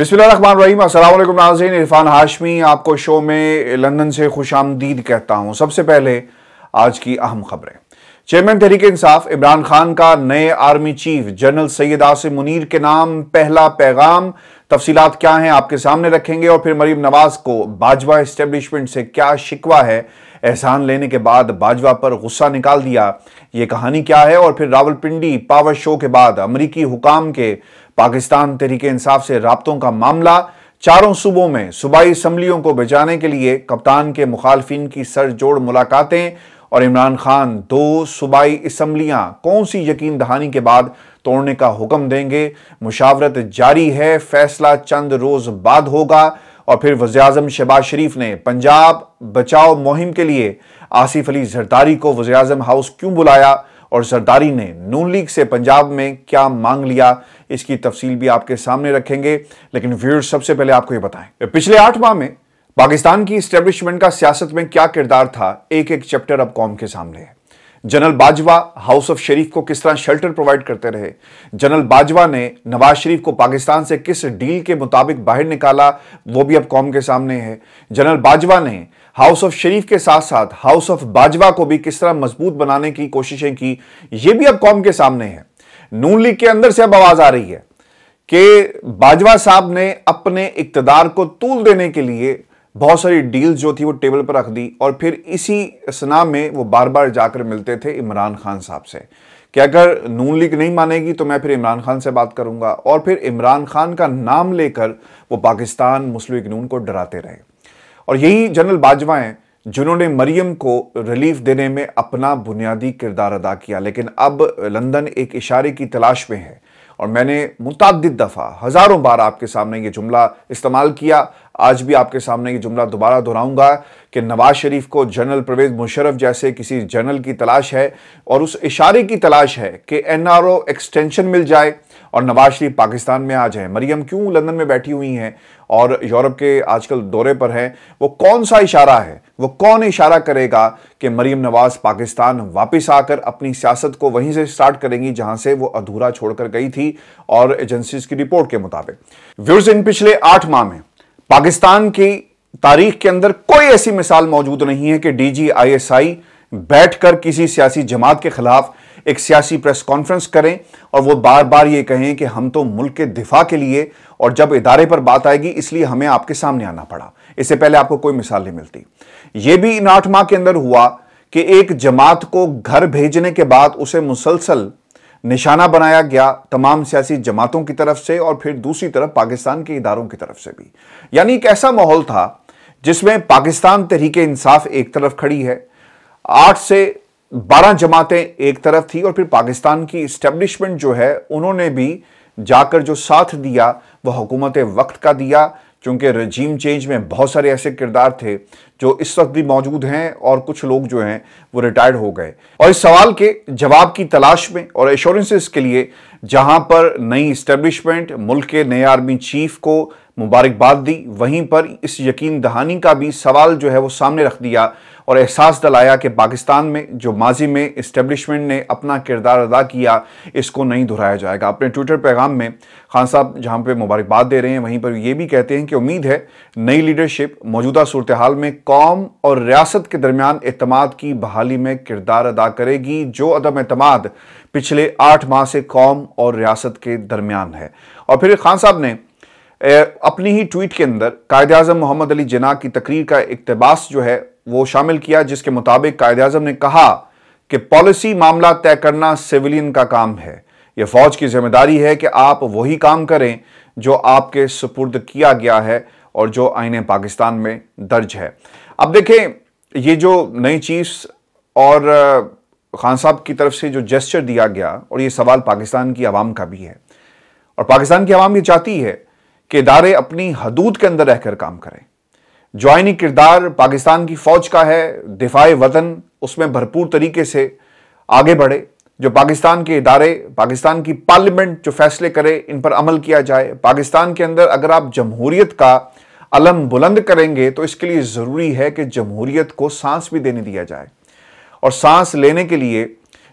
बिस्मिल्लाम असल नाजीन इरफान हाशमी आपको शो में लंदन से खुश आमदीद कहता हूं सबसे पहले आज की अहम खबरें चेयरमैन तहरीक इंसाफ इमरान खान का नए army chief general Syed Asim Munir के नाम पहला पैगाम तफसीलात क्या हैं आपके सामने रखेंगे और फिर मरीम नवाज को बाजवा इस्टेब्लिशमेंट से क्या शिकवा है एहसान लेने के बाद बाजवा पर गुस्सा निकाल दिया ये कहानी क्या है और फिर रावलपिंडी पावर शो के बाद अमरीकी हुकाम के पाकिस्तान तरीके इंसाफ से रबतों का मामला चारों सूबों में सूबाई असम्बलियों को बचाने के लिए कप्तान के मुखालफिन की सरजोड़ मुलाकातें और इमरान खान दो सूबाई इसम्बलियाँ कौन सी यकीन दहानी के बाद तोड़ने का हुक्म देंगे मुशावरत जारी है फैसला चंद रोज़ बाद होगा और फिर अजम शहबाज शरीफ ने पंजाब बचाओ मुहिम के लिए आसिफ अली जरदारी को अजम हाउस क्यों बुलाया और जरदारी ने नून लीग से पंजाब में क्या मांग लिया इसकी तफसील भी आपके सामने रखेंगे लेकिन व्यूअर्स सबसे पहले आपको ये बताएं पिछले आठ माह में पाकिस्तान की स्टेब्लिशमेंट का सियासत में क्या किरदार था एक एक चैप्टर अब कौम के सामने है general Bajwa house of Sharif को किस तरह शेल्टर प्रोवाइड करते रहे जनरल बाजवा ने नवाज शरीफ को पाकिस्तान से किस डील के मुताबिक बाहर निकाला वो भी अब कौम के सामने है जनरल बाजवा ने हाउस ऑफ शरीफ के साथ साथ हाउस ऑफ बाजवा को भी किस तरह मजबूत बनाने की कोशिशें की ये भी अब कौम के सामने है नून लीग के अंदर से अब आवाज आ रही है कि बाजवा साहब ने अपने इकतदार को तूल देने के लिए बहुत सारी डील्स जो थी वो टेबल पर रख दी और फिर इसी सना में वो बार बार जाकर मिलते थे इमरान खान साहब से कि अगर नून लीग नहीं मानेगी तो मैं फिर इमरान खान से बात करूंगा और फिर इमरान खान का नाम लेकर वो पाकिस्तान मुस्लिम नून को डराते रहे और यही जनरल बाजवा हैं जिन्होंने मरियम को रिलीफ देने में अपना बुनियादी किरदार अदा किया लेकिन अब लंदन एक इशारे की तलाश में है और मैंने मुतद दफ़ा हज़ारों बार आपके सामने ये जुमला इस्तेमाल किया आज भी आपके सामने ये जुमला दोबारा दोहराऊंगा कि नवाज शरीफ को जनरल परवेज मुशरफ जैसे किसी जनरल की तलाश है और उस इशारे की तलाश है कि एन आर ओ एक्सटेंशन मिल जाए और नवाज शरीफ पाकिस्तान में आज हैं मरियम क्यों लंदन में बैठी हुई हैं और यूरोप के आजकल दौरे पर हैं वो कौन सा इशारा है वो कौन इशारा करेगा कि मरियम नवाज पाकिस्तान वापस आकर अपनी सियासत को वहीं से स्टार्ट करेंगी जहां से वो अधूरा छोड़कर गई थी और एजेंसीज की रिपोर्ट के मुताबिक व्यूर्स इन पिछले आठ माह में पाकिस्तान की तारीख के अंदर कोई ऐसी मिसाल मौजूद नहीं है कि डीजीआईएसआई बैठकर किसी सियासी जमात के खिलाफ एक सियासी प्रेस कॉन्फ्रेंस करें और वो बार बार ये कहें कि हम तो मुल्क के दिफा के लिए और जब इदारे पर बात आएगी इसलिए हमें आपके सामने आना पड़ा इससे पहले आपको कोई मिसाल नहीं मिलती ये भी इन आठ माह के अंदर हुआ कि एक जमात को घर भेजने के बाद उसे मुसलसल निशाना बनाया गया तमाम सियासी जमातों की तरफ से और फिर दूसरी तरफ पाकिस्तान के इदारों की तरफ से भी यानी एक ऐसा माहौल था जिसमें पाकिस्तान तहरीक इंसाफ एक तरफ खड़ी है आठ से बारह जमातें एक तरफ थी और फिर पाकिस्तान की इस्टेब्लिशमेंट जो है उन्होंने भी जाकर जो साथ दिया वह हुकूमत वक्त का दिया क्योंकि रजीम चेंज में बहुत सारे ऐसे किरदार थे जो इस वक्त भी मौजूद हैं और कुछ लोग जो हैं वो रिटायर्ड हो गए और इस सवाल के जवाब की तलाश में और एश्योरेंसेस के लिए जहां पर नई इस्टेब्लिशमेंट मुल्क के नए आर्मी चीफ को मुबारकबाद दी वहीं पर इस यकीन दहानी का भी सवाल जो है वो सामने रख दिया और एहसास दिलाया कि पाकिस्तान में जो माजी में इस्टेब्लिशमेंट ने अपना किरदार अदा किया इसको नहीं दोहराया जाएगा अपने ट्विटर पैगाम में खान साहब जहाँ पर मुबारकबाद दे रहे हैं वहीं पर ये भी कहते हैं कि उम्मीद है नई लीडरशिप मौजूदा सूरत हाल में कौम और रियासत के दरमियान अहतमाद की बहाली में किरदार अदा करेगी जो अदम अहतमाद पिछले आठ माह से कौम और रियासत के दरमियान है और फिर खान साहब ने अपनी ही ट्वीट के अंदर कायद अजम मोहम्मद अली जना की तकरीर का इकतबास जो है वो शामिल किया जिसके मुताबिक कायद अजम ने कहा कि पॉलिसी मामला तय करना सिविलियन का काम है यह फौज की जिम्मेदारी है कि आप वही काम करें जो आपके सुपुर्द किया गया है और जो आइन पाकिस्तान में दर्ज है अब देखें ये जो नई चीफ और खान साहब की तरफ से जो जेस्चर दिया गया और ये सवाल पाकिस्तान की आवाम का भी है और पाकिस्तान की आवाम ये चाहती है कि इदारे अपनी हदूद के अंदर रहकर काम करें ज्वाइनी किरदार पाकिस्तान की फ़ौज का है दिफाए वतन उसमें भरपूर तरीके से आगे बढ़े जो पाकिस्तान के इदारे पाकिस्तान की पार्लियामेंट जो फैसले करे इन पर अमल किया जाए पाकिस्तान के अंदर अगर आप जमहूरियत का अलम बुलंद करेंगे तो इसके लिए ज़रूरी है कि जमहूरियत को सांस भी देने दिया जाए और सांस लेने के लिए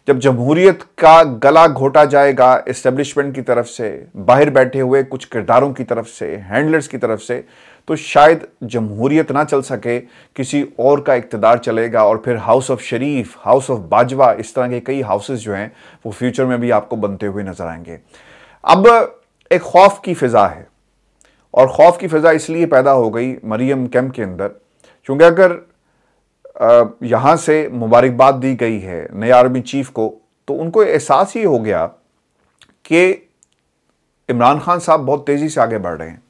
जब जमहूरियत का गला घोटा जाएगा इस्टेब्लिशमेंट की तरफ से बाहर बैठे हुए कुछ किरदारों की तरफ से हैंडलर्स की तरफ से तो शायद जमहूरियत ना चल सके किसी और का इकतदार चलेगा और फिर house of Sharif house of Bajwa इस तरह के कई हाउसेज जो हैं वो फ्यूचर में भी आपको बनते हुए नज़र आएंगे अब एक खौफ की फ़िज़ा है और खौफ की फ़िज़ा इसलिए पैदा हो गई मरियम कैम्प के अंदर क्योंकि अगर यहाँ से मुबारकबाद दी गई है नए आर्मी चीफ को तो उनको एहसास ही हो गया कि इमरान खान साहब बहुत तेज़ी से आगे बढ़ रहे हैं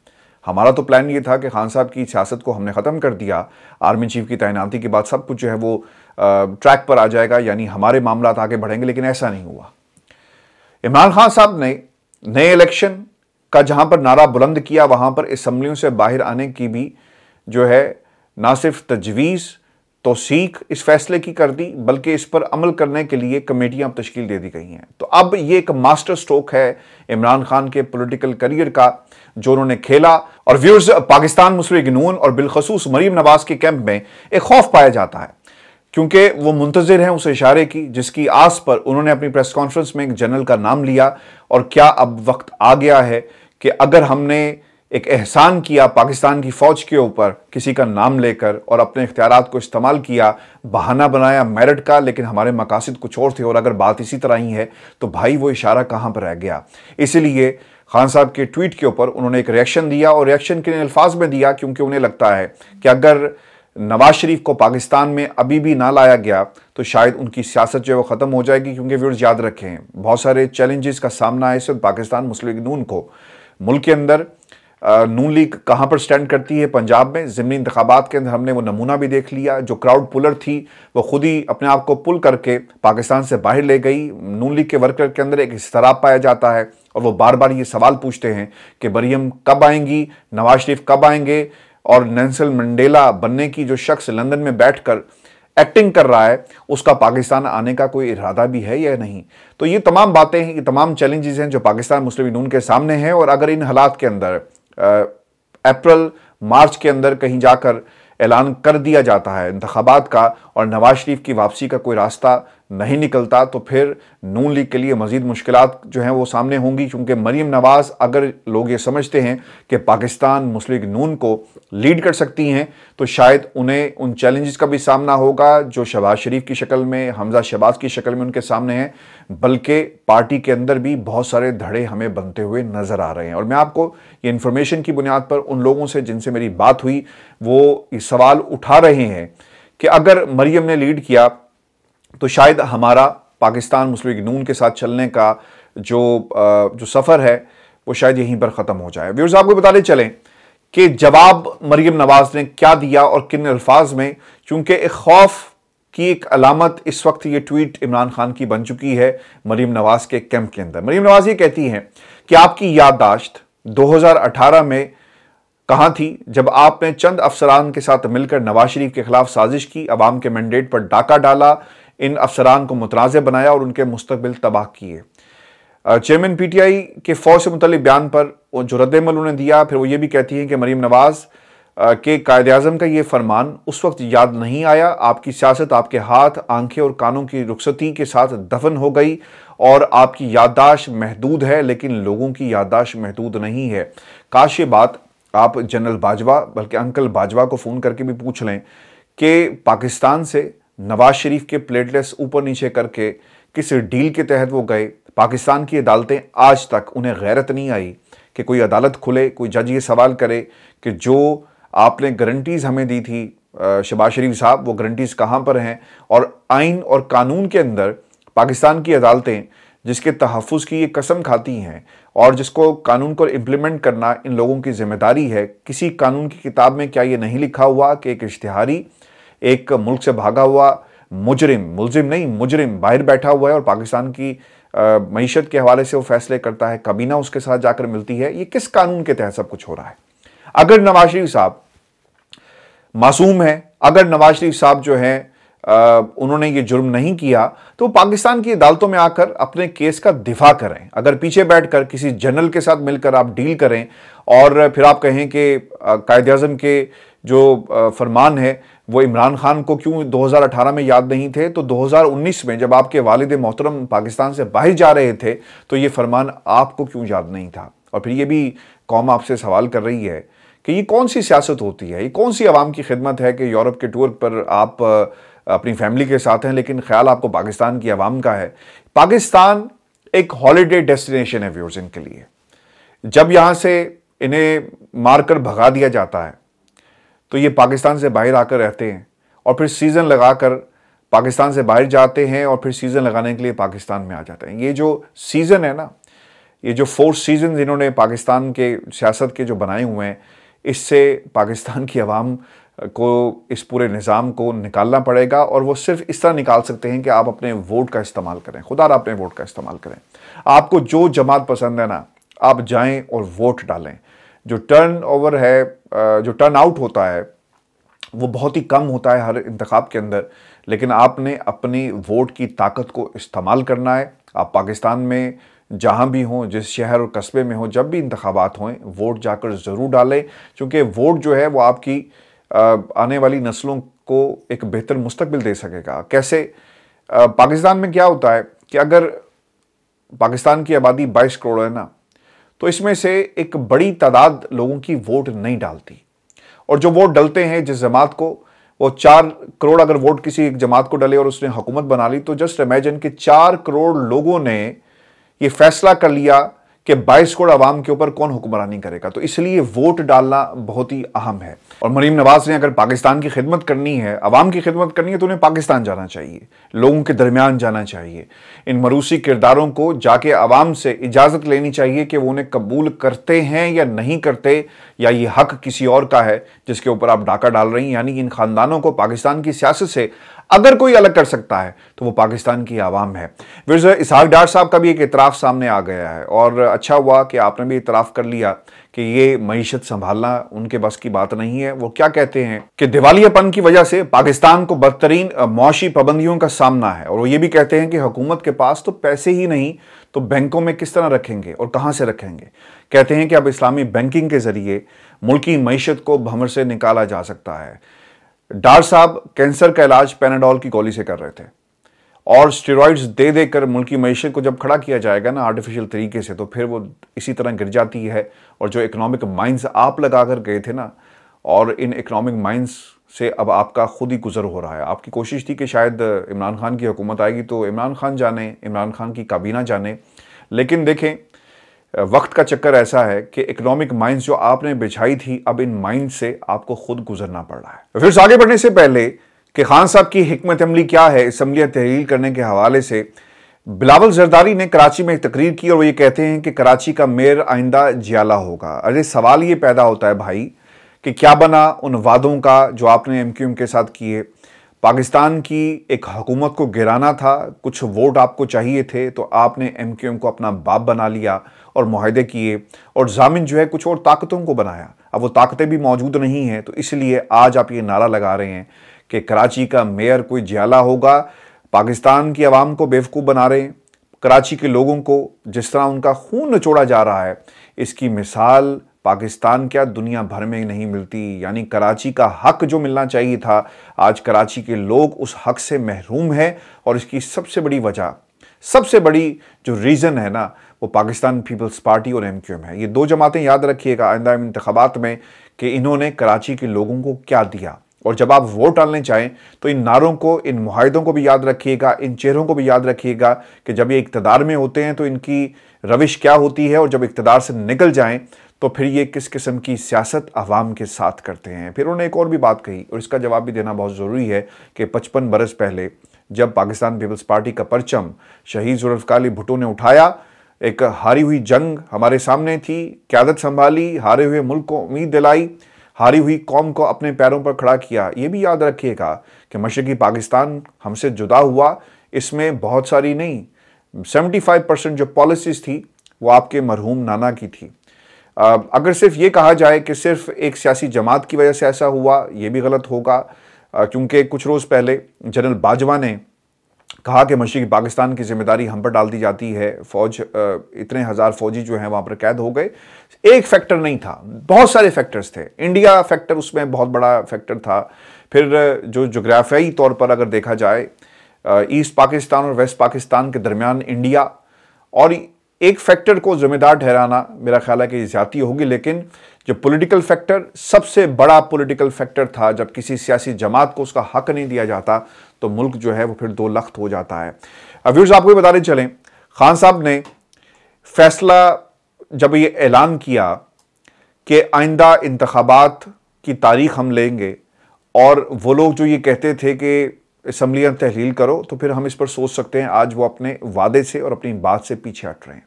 हमारा तो प्लान ये था कि खान साहब की सियासत को हमने ख़त्म कर दिया आर्मी चीफ की तैनाती के बाद सब कुछ जो है वो ट्रैक पर आ जाएगा यानी हमारे मामला आगे बढ़ेंगे लेकिन ऐसा नहीं हुआ इमरान खान साहब ने नए इलेक्शन का जहां पर नारा बुलंद किया वहां पर इसम्बलियों से बाहर आने की भी जो है ना सिर्फ तजवीज़ तो सीख इस फैसले की कर दी बल्कि इस पर अमल करने के लिए कमेटियां तश्कील दे दी गई हैं तो अब ये एक मास्टर स्ट्रोक है इमरान खान के पॉलिटिकल करियर का जो उन्होंने खेला और व्यूर्स पाकिस्तान मुस्लिम गनून और बिलखसूस मरीम नवाज के कैंप में एक खौफ पाया जाता है क्योंकि वो मुंतजर हैं उस इशारे की जिसकी आस पर उन्होंने अपनी प्रेस कॉन्फ्रेंस में एक जनरल का नाम लिया और क्या अब वक्त आ गया है कि अगर हमने एक एहसान किया पाकिस्तान की फ़ौज के ऊपर किसी का नाम लेकर और अपने इख्तियार को इस्तेमाल किया बहाना बनाया मेरिट का लेकिन हमारे मकासद कुछ और थे और अगर बात इसी तरह ही है तो भाई वो इशारा कहाँ पर रह गया इसीलिए खान साहब के ट्वीट के ऊपर उन्होंने एक रिएक्शन दिया और रिएक्शन के अल्फाज में दिया क्योंकि उन्हें लगता है कि अगर नवाज शरीफ को पाकिस्तान में अभी भी ना लाया गया तो शायद उनकी सियासत जो है वो ख़त्म हो जाएगी क्योंकि व्यूर्स याद रखें बहुत सारे चैलेंजेस का सामना है इस वक्त पाकिस्तान मुस्लिम नून को मुल्क के अंदर नून लीग कहाँ पर स्टैंड करती है पंजाब में ज़मनी इंतबात के अंदर हमने वो नमूना भी देख लिया जो क्राउड पुलर थी वो खुद ही अपने आप को पुल करके पाकिस्तान से बाहर ले गई नून लीग के वर्कर के अंदर एक इसराब पाया जाता है और वो बार बार ये सवाल पूछते हैं कि मरीम कब आएंगी नवाज शरीफ कब आएंगे और नेंसल मंडेला बनने की जो शख्स लंदन में बैठ कर एक्टिंग कर रहा है उसका पाकिस्तान आने का कोई इरादा भी है या नहीं तो ये तमाम बातें हैं ये तमाम चैलेंजेस हैं जो पाकिस्तान मुस्लिम नून के सामने हैं और अगर इन हालात के अंदर अप्रैल मार्च के अंदर कहीं जाकर ऐलान कर दिया जाता है इंतबात का और नवाज शरीफ की वापसी का कोई रास्ता नहीं निकलता तो फिर नून लीग के लिए मजीद मुश्किल जो हैं वो सामने होंगी चूँकि मरीम नवाज़ अगर लोग ये समझते हैं कि पाकिस्तान मुस्लिम नून को लीड कर सकती हैं तो शायद उन्हें उन चैलेंजेस का भी सामना होगा जो शहबाज शरीफ की शक्ल में हमजा शहबाज की शक्ल में उनके सामने हैं बल्कि पार्टी के अंदर भी बहुत सारे धड़े हमें बनते हुए नज़र आ रहे हैं और मैं आपको ये इन्फॉर्मेशन की बुनियाद पर उन लोगों से जिनसे मेरी बात हुई वो सवाल उठा रहे हैं कि अगर मरीम ने लीड किया तो शायद हमारा पाकिस्तान मुस्लिम लीग नून के साथ चलने का जो जो सफ़र है वो शायद यहीं पर ख़त्म हो जाए व्यवर्स आपको बताने चलें कि जवाब मरीम नवाज़ ने क्या दिया और किन अल्फाज में चूंकि एक खौफ की एक अलामत इस वक्त ये ट्वीट इमरान खान की बन चुकी है मरीम नवाज़ के कैंप के अंदर मरीम नवाज़ ये कहती हैं कि आपकी याददाश्त 2018 में कहाँ थी जब आपने चंद अफसरान के साथ मिलकर नवाज शरीफ के खिलाफ साजिश की अवाम के मैंडेट पर डाका डाला इन अफसरान को मुतनाज़ बनाया और उनके मुस्तबिल तबाह किए चेयरमैन पी टी आई के फौज से मुतल बयान पर जो रद्दमल उन्होंने दिया फिर वो ये भी कहती हैं कि मरीम नवाज़ के कायद अजम का ये फरमान उस वक्त याद नहीं आया आपकी सियासत आपके हाथ आंखें और कानों की रुखसती के साथ दफन हो गई और आपकी याददाश्त महदूद है लेकिन लोगों की याददाश्त महदूद नहीं है काश ये बात आप जनरल बाजवा बल्कि अंकल बाजवा को फ़ोन करके भी पूछ लें कि पाकिस्तान से नवाज शरीफ के प्लेटलेट्स ऊपर नीचे करके किस डील के तहत वो गए पाकिस्तान की अदालतें आज तक उन्हें गैरत नहीं आई कि कोई अदालत खुले कोई जज ये सवाल करे कि जो आपने गारंटीज़ हमें दी थी शबाज शरीफ साहब वो गारंटीज़ कहाँ पर हैं और आइन और कानून के अंदर पाकिस्तान की अदालतें जिसके तहफ़ की ये कसम खाती हैं और जिसको कानून को इम्प्लीमेंट करना इन लोगों की जिम्मेदारी है किसी कानून की किताब में क्या ये नहीं लिखा हुआ कि एक इश्तहारी एक मुल्क से भागा हुआ मुजरिम मुलजिम नहीं मुजरिम बाहर बैठा हुआ है और पाकिस्तान की मीशत के हवाले से वो फैसले करता है कबीना उसके साथ जाकर मिलती है ये किस कानून के तहत सब कुछ हो रहा है अगर नवाज शरीफ साहब मासूम है अगर नवाज शरीफ साहब जो हैं उन्होंने ये जुर्म नहीं किया तो पाकिस्तान की अदालतों में आकर अपने केस का दिफा करें अगर पीछे बैठकर किसी जनरल के साथ मिलकर आप डील करें और फिर आप कहें कि कायद अजम के जो फरमान है वो इमरान खान को क्यों 2018 में याद नहीं थे तो 2019 में जब आपके वालिद मोहतरम पाकिस्तान से बाहर जा रहे थे तो ये फरमान आपको क्यों याद नहीं था और फिर ये भी कौम आपसे सवाल कर रही है कि ये कौन सी सियासत होती है ये कौन सी आवाम की खिदमत है कि यूरोप के टूर पर आप अपनी फैमिली के साथ हैं लेकिन ख्याल आपको पाकिस्तान की आवाम का है पाकिस्तान एक हॉलीडे डेस्टिनेशन है व्यूर्स के लिए जब यहाँ से इन्हें मारकर भगा दिया जाता है तो ये पाकिस्तान से बाहर आकर रहते हैं और फिर सीज़न लगाकर पाकिस्तान से बाहर जाते हैं और फिर सीज़न लगाने के लिए पाकिस्तान में आ जाते हैं ये जो सीज़न है ना ये जो फोर सीज़न इन्होंने पाकिस्तान के सियासत के जो बनाए हुए हैं इससे पाकिस्तान की आवाम को इस पूरे निज़ाम को निकालना पड़ेगा और वो सिर्फ इस तरह निकाल सकते हैं कि आप अपने वोट का इस्तेमाल करें खुदा अपने वोट का इस्तेमाल करें आपको जो जमात पसंद है ना आप जाएं और वोट डालें जो टर्न ओवर है जो टर्न आउट होता है वो बहुत ही कम होता है हर इंतखब के अंदर लेकिन आपने अपनी वोट की ताकत को इस्तेमाल करना है आप पाकिस्तान में जहाँ भी हों जिस शहर और कस्बे में हों जब भी इंतबात हों वोट जाकर ज़रूर डालें क्योंकि वोट जो है वो आपकी आने वाली नस्लों को एक बेहतर मुस्तबिल दे सकेगा कैसे पाकिस्तान में क्या होता है कि अगर पाकिस्तान की आबादी बाईस करोड़ है ना तो इसमें से एक बड़ी तादाद लोगों की वोट नहीं डालती और जो वोट डलते हैं जिस जमात को वो चार करोड़ अगर वोट किसी एक जमात को डले और उसने हुकूमत बना ली तो जस्ट इमेजिन कि चार करोड़ लोगों ने ये फैसला कर लिया कि 22 करोड़ आवाम के ऊपर कौन हुक्मरानी करेगा तो इसलिए वोट डालना बहुत ही अहम है और मरीम नवाज ने अगर पाकिस्तान की खिदमत करनी है आवाम की खिदमत करनी है तो उन्हें पाकिस्तान जाना चाहिए लोगों के दरमियान जाना चाहिए इन मरूसी किरदारों को जाके आवाम से इजाज़त लेनी चाहिए कि वो उन्हें कबूल करते हैं या नहीं करते या ये हक किसी और का है जिसके ऊपर आप डाका डाल रही हैं यानी कि इन ख़ानदानों को पाकिस्तान की सियासत से अगर कोई अलग कर सकता है तो वो पाकिस्तान की आवाम है फिर इसहाक डार साहब का भी एक इतराफ़ सामने आ गया है और अच्छा हुआ कि आपने भी इतराफ़ कर लिया कि ये मीशत संभालना उनके बस की बात नहीं है वो क्या कहते हैं कि दिवालियापन की वजह से पाकिस्तान को बदतरीन मुशी पाबंदियों का सामना है और वो ये भी कहते हैं कि हुकूमत के पास तो पैसे ही नहीं तो बैंकों में किस तरह रखेंगे और कहाँ से रखेंगे कहते हैं कि अब इस्लामी बैंकिंग के ज़रिए मुल्की मीशत को भमर से निकाला जा सकता है डार साहब कैंसर का इलाज पेनाडोल की गोली से कर रहे थे और स्टेरॉइड्स दे देकर मुल्की मीशत को जब खड़ा किया जाएगा ना आर्टिफिशियल तरीके से तो फिर वो इसी तरह गिर जाती है और जो इकोनॉमिक माइंस आप लगा कर गए थे ना और इन इकोनॉमिक माइंस से अब आपका खुद ही गुजर हो रहा है आपकी कोशिश थी कि शायद इमरान खान की हुकूमत आएगी तो इमरान खान जाने इमरान खान की काबीना जाने लेकिन देखें वक्त का चक्कर ऐसा है कि इकोनॉमिक माइंस जो आपने बिछाई थी अब इन माइंड से आपको खुद गुजरना पड़ रहा है तो फिर आगे बढ़ने से पहले कि खान साहब की हमत अमली क्या है इसम्बलियाँ तहरील करने के हवाले से बिलावल जरदारी ने कराची में एक तकरीर की और वो ये कहते हैं कि कराची का मेयर आइंदा जियाला होगा अरे सवाल ये पैदा होता है भाई कि क्या बना उन वादों का जो आपने एम क्यू एम के साथ किए पाकिस्तान की एक हुकूमत को गिराना था कुछ वोट आपको चाहिए थे तो आपने एम क्यू एम को अपना बाप बना लिया और माहदे किए और जामिन जो है कुछ और ताकतों को बनाया अब वो ताकतें भी मौजूद नहीं हैं तो इसलिए आज आप ये नारा लगा रहे हैं कि कराची का मेयर कोई ज्याला होगा पाकिस्तान की आवाम को बेवकूफ़ बना रहे हैं कराची के लोगों को जिस तरह उनका खून निचोड़ा जा रहा है इसकी मिसाल पाकिस्तान क्या दुनिया भर में नहीं मिलती यानी कराची का हक जो मिलना चाहिए था आज कराची के लोग उस हक से महरूम हैं और इसकी सबसे बड़ी वजह सबसे बड़ी जो रीज़न है ना वो पाकिस्तान पीपल्स पार्टी और एम है ये दो जमातें याद रखिएगा आइंदा इंतबात में कि इन्होंने कराची के लोगों को क्या दिया और जब आप वोट डालने चाहें तो इन नारों को इन माहदों को भी याद रखिएगा इन चेहरों को भी याद रखिएगा कि जब ये इकतदार में होते हैं तो इनकी रविश क्या होती है और जब इकतदार से निकल जाएं तो फिर ये किस किस्म की सियासत अवाम के साथ करते हैं फिर उन्होंने एक और भी बात कही और इसका जवाब भी देना बहुत ज़रूरी है कि पचपन बरस पहले जब पाकिस्तान पीपल्स पार्टी का परचम शहीद जुल्फकार भुटो ने उठाया एक हारी हुई जंग हमारे सामने थी क्यादत संभाली हारे हुए मुल्क को उम्मीद दिलाई हारी हुई कौम को अपने पैरों पर खड़ा किया ये भी याद रखिएगा कि मशरकी पाकिस्तान हमसे जुदा हुआ इसमें बहुत सारी नहीं 75 परसेंट जो पॉलिसीज़ थी वो आपके मरहूम नाना की थी अगर सिर्फ ये कहा जाए कि सिर्फ एक सियासी जमात की वजह से ऐसा हुआ ये भी गलत होगा क्योंकि कुछ रोज़ पहले जनरल बाजवा ने कहा कि मशीक पाकिस्तान की जिम्मेदारी हम पर डाल दी जाती है फौज इतने हज़ार फौजी जो हैं वहाँ पर कैद हो गए एक फैक्टर नहीं था बहुत सारे फैक्टर्स थे इंडिया फैक्टर उसमें बहुत बड़ा फैक्टर था फिर जो जोग्राफियाई तौर पर अगर देखा जाए ईस्ट पाकिस्तान और वेस्ट पाकिस्तान के दरमियान इंडिया और एक फैक्टर को जिम्मेदार ठहराना मेरा ख्याल है कि ज्यादा होगी लेकिन जो पॉलिटिकल फैक्टर सबसे बड़ा पॉलिटिकल फैक्टर था जब किसी सियासी जमात को उसका हक नहीं दिया जाता तो मुल्क जो है वो फिर दो लख्त हो जाता है व्यूर्स आपको भी बताने चलें खान साहब ने फैसला जब ये ऐलान किया कि आइंदा इंतबात की तारीख हम लेंगे और वो लोग जो ये कहते थे कि इसम्बलियाँ तहलील करो तो फिर हम इस पर सोच सकते हैं आज वो अपने वादे से और अपनी बात से पीछे हट रहे हैं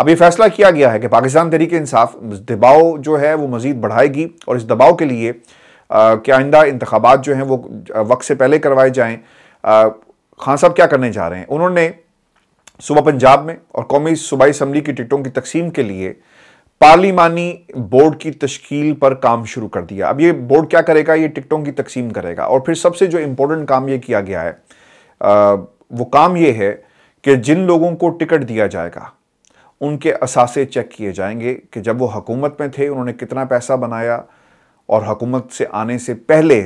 अब ये फैसला किया गया है कि पाकिस्तान तरीके इंसाफ दबाव जो है वो मज़ीद बढ़ाएगी और इस दबाव के लिए क्या आइंदा इंतबात जो हैं वो वक्त से पहले करवाए जाएँ खान साहब क्या करने जा रहे हैं उन्होंने सुबह पंजाब में और कौमी सूबाई इसम्बली की टिकटों की तकसीम के लिए पार्लिमानी बोर्ड की तश्कील पर काम शुरू कर दिया अब ये बोर्ड क्या करेगा ये टिकटों की तकसीम करेगा और फिर सबसे जो इम्पोर्टेंट काम ये किया गया है आ, वो काम ये है कि जिन लोगों को टिकट दिया जाएगा उनके असासे चेक किए जाएंगे कि जब वो हकूमत में थे उन्होंने कितना पैसा बनाया और हकूमत से आने से पहले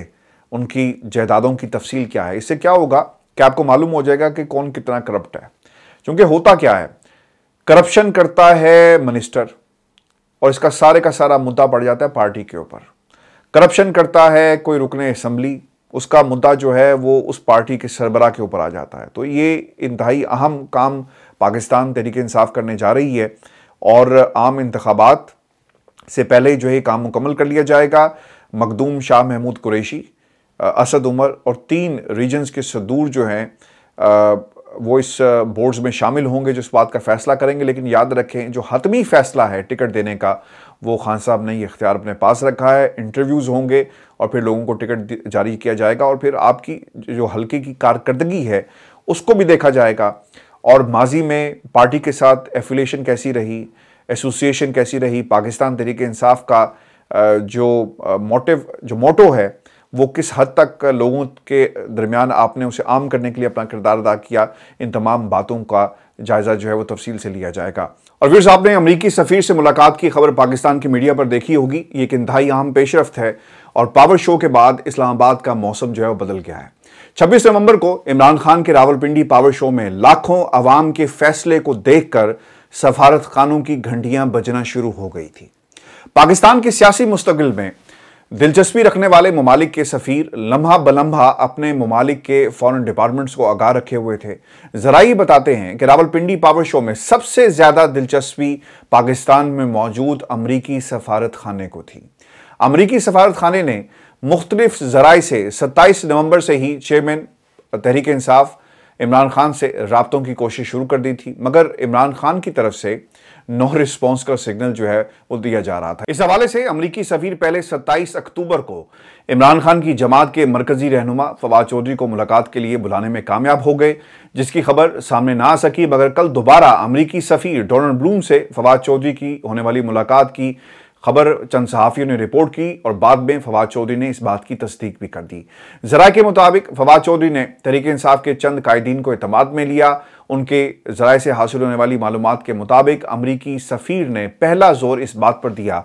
उनकी जायदादों की तफसील क्या है इससे क्या होगा कि आपको मालूम हो जाएगा कि कौन कितना करप्ट है क्योंकि होता क्या है करप्शन करता है मिनिस्टर और इसका सारे का सारा मुद्दा पड़ जाता है पार्टी के ऊपर करप्शन करता है कोई रुकने असम्बली उसका मुद्दा जो है वो उस पार्टी के सरबरा के ऊपर आ जाता है तो ये इंतहाई अहम काम पाकिस्तान तरीके इंसाफ करने जा रही है और आम इंतबात से पहले जो है काम मुकम्मल कर लिया जाएगा मखदूम शाह महमूद कुरैशी असद उमर और तीन रीजन्स के सदूर जो हैं वो इस बोर्ड्स में शामिल होंगे जो इस बात का फैसला करेंगे लेकिन याद रखें जो हतमी फैसला है टिकट देने का वो खान साहब ने ये इख्तियार अपने पास रखा है इंटरव्यूज़ होंगे और फिर लोगों को टिकट जारी किया जाएगा और फिर आपकी जो हल्के की कारकर्दगी है उसको भी देखा जाएगा और माजी में पार्टी के साथ एफिलेशन कैसी रही एसोसिएशन कैसी रही पाकिस्तान तरीके इंसाफ का जो मोटिव जो मोटो है वो किस हद तक लोगों के दरमियान आपने उसे आम करने के लिए अपना किरदार अदा किया इन तमाम बातों का जायज़ा जो है वो तफसील से लिया जाएगा और फिर साहब ने अमरीकी सफ़ीर से मुलाकात की खबर पाकिस्तान की मीडिया पर देखी होगी ये एक इंतहाई अहम पेशरफ है और पावर शो के बाद इस्लामाबाद का मौसम जो है वो बदल गया है छब्बीस नवंबर को इमरान खान के रावलपिंडी पावर शो में लाखों अवाम के फैसले को देखकर सफारत खानों की घंटियां बजना शुरू हो गई थी पाकिस्तान के सियासी मुस्तबिल में दिलचस्पी रखने वाले ममालिक के सफ़ीर लम्हा बलम्हा अपने ममालिक के फॉरेन डिपार्टमेंट्स को आगा रखे हुए थे जराई बताते हैं कि रावलपिंडी पावर शो में सबसे ज़्यादा दिलचस्पी पाकिस्तान में मौजूद अमरीकी सफारत खाने को थी अमरीकी सफारत खाने ने मुख्तलिफ जराए से सत्ताईस नवंबर से ही चेयरमैन तहरीक इंसाफ इमरान खान से रबतों की कोशिश शुरू कर दी थी मगर इमरान खान की तरफ से नो रिस्पॉन्स का सिग्नल जो है वो दिया जा रहा था इस हवाले से अमरीकी सफीर पहले 27 अक्टूबर को इमरान खान की जमात के मरकजी रहनुमा फवाद चौधरी को मुलाकात के लिए बुलाने में कामयाब हो गए जिसकी खबर सामने ना आ सकी मगर कल दोबारा अमरीकी सफीर डोनल्ड ब्लूम से फवाद चौधरी की होने वाली मुलाकात की खबर चंद सहाफ़ियों ने रिपोर्ट की और बाद में फवाद चौधरी ने इस बात की तस्दीक भी कर दी जरा के मुताबिक फवाद चौधरी ने तहरीक इंसाफ के चंद कायदीन को अतमाद में लिया उनके जराए से हासिल होने वाली मालूम के मुताबिक अमरीकी सफ़ीर ने पहला जोर इस बात पर दिया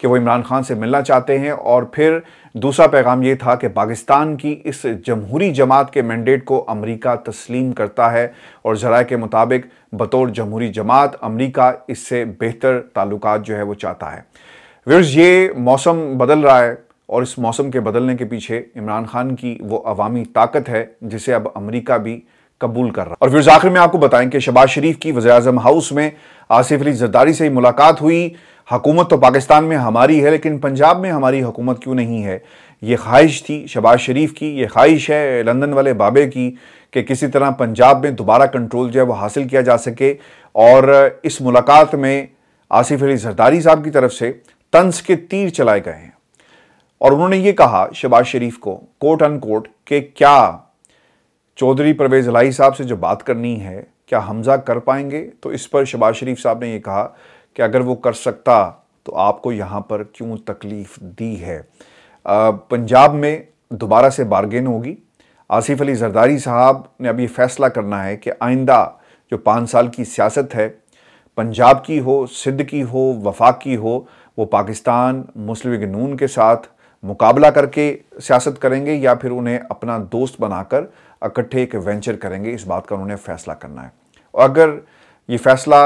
कि वो इमरान खान से मिलना चाहते हैं और फिर दूसरा पैगाम ये था कि पाकिस्तान की इस जमहूरी जमात के मैंडेट को अमरीका तस्लीम करता है और जराए के मुताबिक बतौर जमहूरी जमात अमरीका इससे बेहतर ताल्लुक जो है वो चाहता है व्यर्स ये मौसम बदल रहा है और इस मौसम के बदलने के पीछे इमरान खान की वो अवामी ताकत है जिसे अब अमरीका भी कबूल कर रहा है और फिर आखिर में आपको बताएं कि शबाज शरीफ की वजे अजम हाउस में आसिफ अली जरदारी से ही मुलाकात हुई हुकूमत तो पाकिस्तान में हमारी है लेकिन पंजाब में हमारी हुकूमत क्यों नहीं है ये ख्वाहिश थी शबाज शरीफ की ये ख्वाहिश है लंदन वाले बाबे की कि किसी तरह पंजाब में दोबारा कंट्रोल जो है वो हासिल किया जा सके और इस मुलाकात में आसिफ अली जरदारी साहब की तरफ से तंस के तीर चलाए गए हैं और उन्होंने ये कहा शबाज शरीफ को कोट अन के क्या चौधरी परवेज़ लाई साहब से जो बात करनी है क्या हमजा कर पाएंगे तो इस पर शबाज शरीफ साहब ने यह कहा कि अगर वो कर सकता तो आपको यहाँ पर क्यों तकलीफ़ दी है पंजाब में दोबारा से बारगेन होगी आसिफ अली जरदारी साहब ने अब ये फैसला करना है कि आइंदा जो पाँच साल की सियासत है पंजाब की हो सिद्ध की हो वफाक की हो वो पाकिस्तान मुस्लिम नून के साथ मुकाबला करके सियासत करेंगे या फिर उन्हें अपना दोस्त बनाकर इकट्ठे एक वेंचर करेंगे इस बात का उन्होंने फैसला करना है और अगर ये फैसला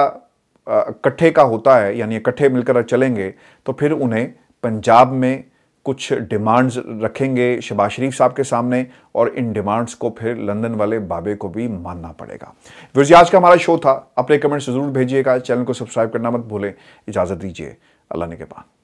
इकट्ठे का होता है यानी इकट्ठे मिलकर चलेंगे तो फिर उन्हें पंजाब में कुछ डिमांड्स रखेंगे शबाज शरीफ साहब के सामने और इन डिमांड्स को फिर लंदन वाले बाबे को भी मानना पड़ेगा विरोजी आज का हमारा शो था अपने कमेंट्स जरूर भेजिएगा चैनल को सब्सक्राइब करना मत भूलें इजाज़त दीजिए अल्लाह ने के पास